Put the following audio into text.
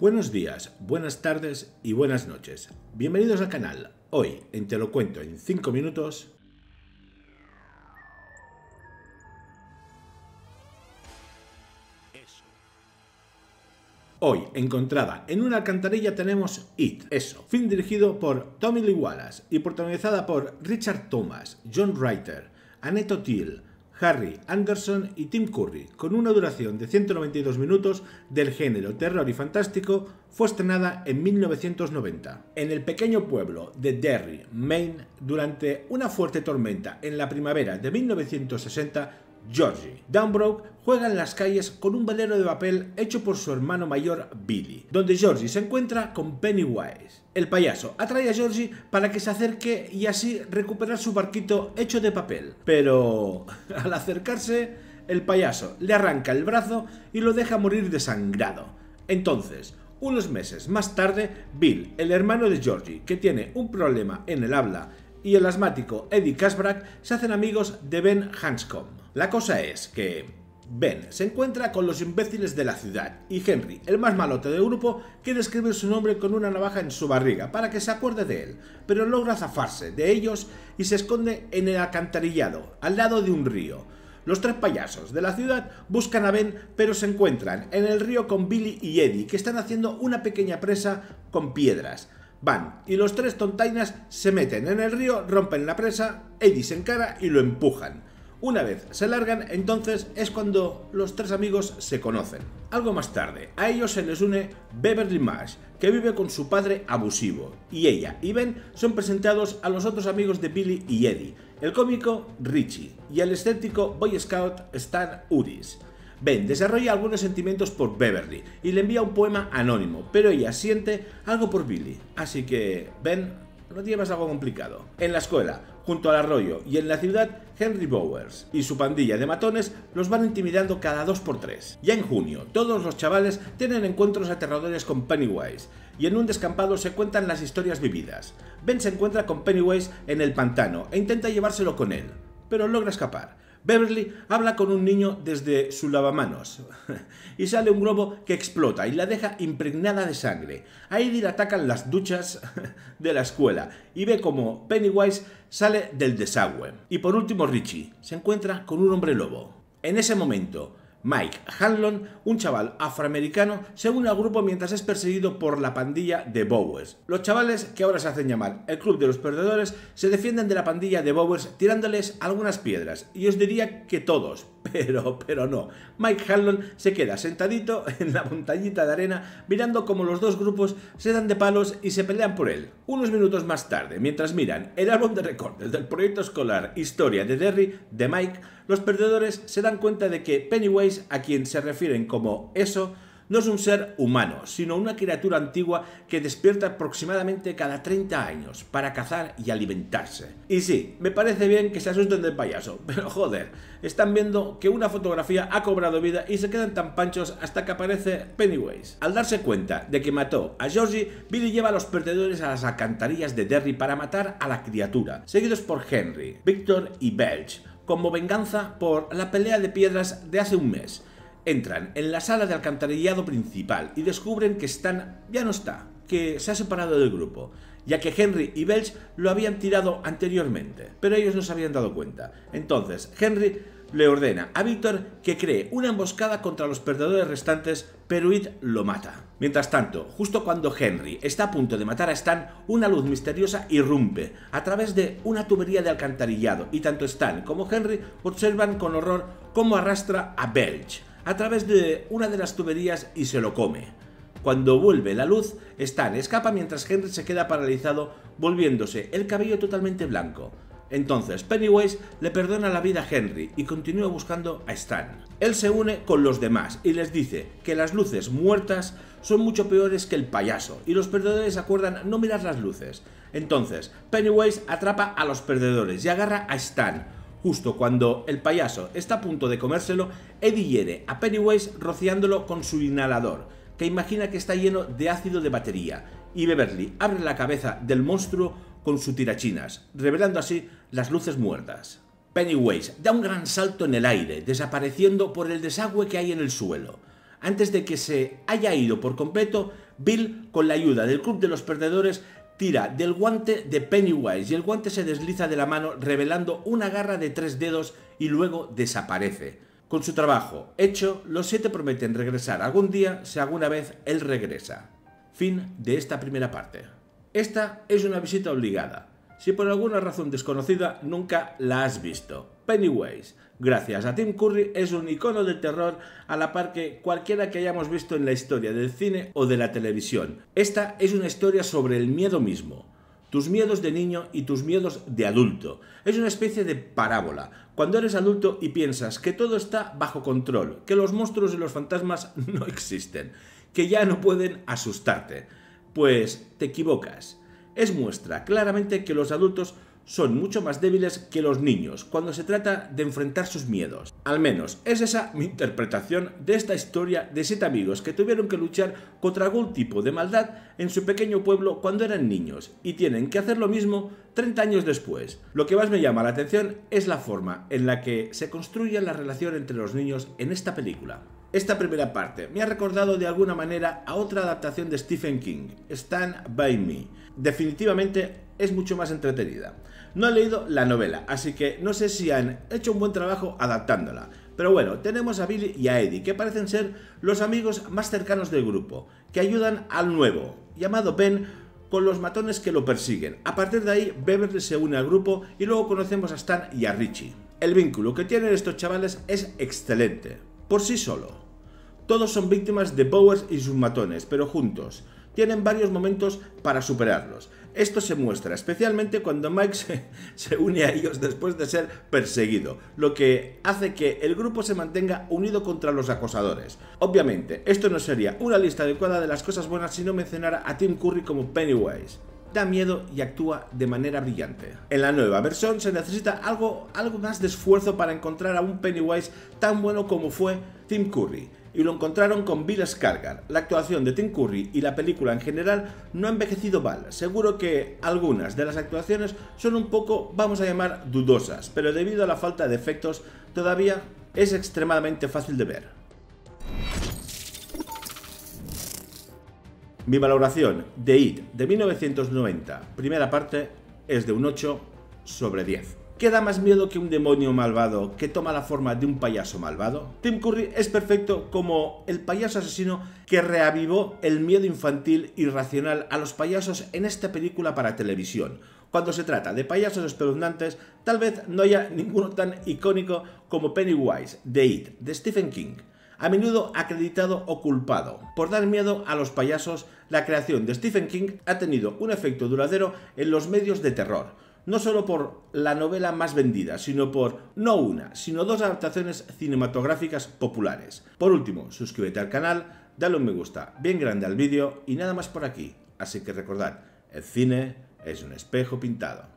Buenos días, buenas tardes y buenas noches. Bienvenidos al canal. Hoy, en Te lo cuento en 5 minutos, Hoy, encontrada en una alcantarilla, tenemos It, eso. Film dirigido por Tommy Lee Wallace y protagonizada por Richard Thomas, John Reiter, Annette Till, Harry Anderson y Tim Curry, con una duración de 192 minutos del género terror y fantástico, fue estrenada en 1990. En el pequeño pueblo de Derry, Maine, durante una fuerte tormenta en la primavera de 1960, Georgie. Downbrook juega en las calles con un balero de papel hecho por su hermano mayor Billy, donde Georgie se encuentra con Pennywise. El payaso atrae a Georgie para que se acerque y así recuperar su barquito hecho de papel. Pero al acercarse, el payaso le arranca el brazo y lo deja morir desangrado. Entonces, unos meses más tarde, Bill, el hermano de Georgie, que tiene un problema en el habla, y el asmático Eddie Casbrack se hacen amigos de Ben Hanscom. La cosa es que Ben se encuentra con los imbéciles de la ciudad y Henry, el más malote del grupo, quiere escribir su nombre con una navaja en su barriga para que se acuerde de él, pero logra zafarse de ellos y se esconde en el alcantarillado, al lado de un río. Los tres payasos de la ciudad buscan a Ben, pero se encuentran en el río con Billy y Eddie, que están haciendo una pequeña presa con piedras. Van y los tres tontainas se meten en el río, rompen la presa, Eddie se encara y lo empujan. Una vez se largan, entonces es cuando los tres amigos se conocen. Algo más tarde, a ellos se les une Beverly Marsh, que vive con su padre abusivo, y ella y Ben son presentados a los otros amigos de Billy y Eddie, el cómico Richie y el escéptico Boy Scout Stan Uris. Ben desarrolla algunos sentimientos por Beverly y le envía un poema anónimo, pero ella siente algo por Billy, así que Ben no llevas algo complicado. En la escuela, junto al arroyo y en la ciudad, Henry Bowers y su pandilla de matones los van intimidando cada dos por tres. Ya en junio, todos los chavales tienen encuentros aterradores con Pennywise y en un descampado se cuentan las historias vividas. Ben se encuentra con Pennywise en el pantano e intenta llevárselo con él, pero logra escapar Beverly habla con un niño desde su lavamanos y sale un globo que explota y la deja impregnada de sangre. A Eddie le atacan las duchas de la escuela y ve como Pennywise sale del desagüe. Y por último Richie se encuentra con un hombre lobo. En ese momento, Mike Hanlon, un chaval afroamericano, se une al grupo mientras es perseguido por la pandilla de Bowers. Los chavales, que ahora se hacen llamar el Club de los Perdedores, se defienden de la pandilla de Bowers tirándoles algunas piedras, y os diría que todos, pero, pero no. Mike Hanlon se queda sentadito en la montañita de arena mirando como los dos grupos se dan de palos y se pelean por él. Unos minutos más tarde, mientras miran el álbum de recortes del proyecto escolar Historia de Derry de Mike, los perdedores se dan cuenta de que Pennywise, a quien se refieren como eso, no es un ser humano, sino una criatura antigua que despierta aproximadamente cada 30 años para cazar y alimentarse. Y sí, me parece bien que se asusten del payaso, pero joder, están viendo que una fotografía ha cobrado vida y se quedan tan panchos hasta que aparece Pennywise. Al darse cuenta de que mató a Georgie, Billy lleva a los perdedores a las alcantarillas de Derry para matar a la criatura, seguidos por Henry, Victor y Belch, como venganza por la pelea de piedras de hace un mes Entran en la sala de alcantarillado principal y descubren que Stan ya no está, que se ha separado del grupo, ya que Henry y Belch lo habían tirado anteriormente, pero ellos no se habían dado cuenta. Entonces, Henry le ordena a Víctor que cree una emboscada contra los perdedores restantes, pero It lo mata. Mientras tanto, justo cuando Henry está a punto de matar a Stan, una luz misteriosa irrumpe a través de una tubería de alcantarillado y tanto Stan como Henry observan con horror cómo arrastra a Belch a través de una de las tuberías y se lo come. Cuando vuelve la luz, Stan escapa mientras Henry se queda paralizado, volviéndose el cabello totalmente blanco. Entonces Pennywise le perdona la vida a Henry y continúa buscando a Stan. Él se une con los demás y les dice que las luces muertas son mucho peores que el payaso y los perdedores acuerdan no mirar las luces. Entonces Pennywise atrapa a los perdedores y agarra a Stan, Justo cuando el payaso está a punto de comérselo, Eddie hiere a Pennywise rociándolo con su inhalador, que imagina que está lleno de ácido de batería, y Beverly abre la cabeza del monstruo con su tirachinas, revelando así las luces muertas. Pennywise da un gran salto en el aire, desapareciendo por el desagüe que hay en el suelo. Antes de que se haya ido por completo, Bill, con la ayuda del Club de los Perdedores, Tira del guante de Pennywise y el guante se desliza de la mano revelando una garra de tres dedos y luego desaparece. Con su trabajo hecho, los siete prometen regresar algún día si alguna vez él regresa. Fin de esta primera parte. Esta es una visita obligada, si por alguna razón desconocida nunca la has visto. Pennywise. Gracias a Tim Curry es un icono del terror a la par que cualquiera que hayamos visto en la historia del cine o de la televisión. Esta es una historia sobre el miedo mismo, tus miedos de niño y tus miedos de adulto. Es una especie de parábola. Cuando eres adulto y piensas que todo está bajo control, que los monstruos y los fantasmas no existen, que ya no pueden asustarte, pues te equivocas. Es muestra claramente que los adultos son mucho más débiles que los niños cuando se trata de enfrentar sus miedos. Al menos es esa mi interpretación de esta historia de siete amigos que tuvieron que luchar contra algún tipo de maldad en su pequeño pueblo cuando eran niños y tienen que hacer lo mismo 30 años después. Lo que más me llama la atención es la forma en la que se construye la relación entre los niños en esta película. Esta primera parte me ha recordado de alguna manera a otra adaptación de Stephen King, Stand By Me. Definitivamente es mucho más entretenida. No he leído la novela, así que no sé si han hecho un buen trabajo adaptándola. Pero bueno, tenemos a Billy y a Eddie, que parecen ser los amigos más cercanos del grupo, que ayudan al nuevo, llamado Ben, con los matones que lo persiguen. A partir de ahí, Beverly se une al grupo y luego conocemos a Stan y a Richie. El vínculo que tienen estos chavales es excelente, por sí solo. Todos son víctimas de Bowers y sus matones, pero juntos tienen varios momentos para superarlos. Esto se muestra especialmente cuando Mike se, une a ellos después de ser perseguido, lo que hace que el grupo se mantenga unido contra los acosadores. Obviamente, esto no sería una lista adecuada de las cosas buenas si no mencionara a Tim Curry como Pennywise. Da miedo y actúa de manera brillante. En la nueva versión se necesita algo, algo más de esfuerzo para encontrar a un Pennywise tan bueno como fue Tim Curry y lo encontraron con Bill Skarsgård. La actuación de Tim Curry y la película en general no ha envejecido mal. Seguro que algunas de las actuaciones son un poco, vamos a llamar, dudosas, pero debido a la falta de efectos todavía es extremadamente fácil de ver. Mi valoración de IT de 1990, primera parte, es de un 8 sobre 10. ¿Qué da más miedo que un demonio malvado que toma la forma de un payaso malvado? Tim Curry es perfecto como el payaso asesino que reavivó el miedo infantil y racional a los payasos en esta película para televisión. Cuando se trata de payasos espeluznantes, tal vez no haya ninguno tan icónico como Pennywise, de It, de Stephen King a menudo acreditado o culpado. Por dar miedo a los payasos, la creación de Stephen King ha tenido un efecto duradero en los medios de terror no solo por la novela más vendida, sino por no una, sino dos adaptaciones cinematográficas populares. Por último, suscríbete al canal, dale un me gusta bien grande al vídeo y nada más por aquí. Así que recordad, el cine es un espejo pintado.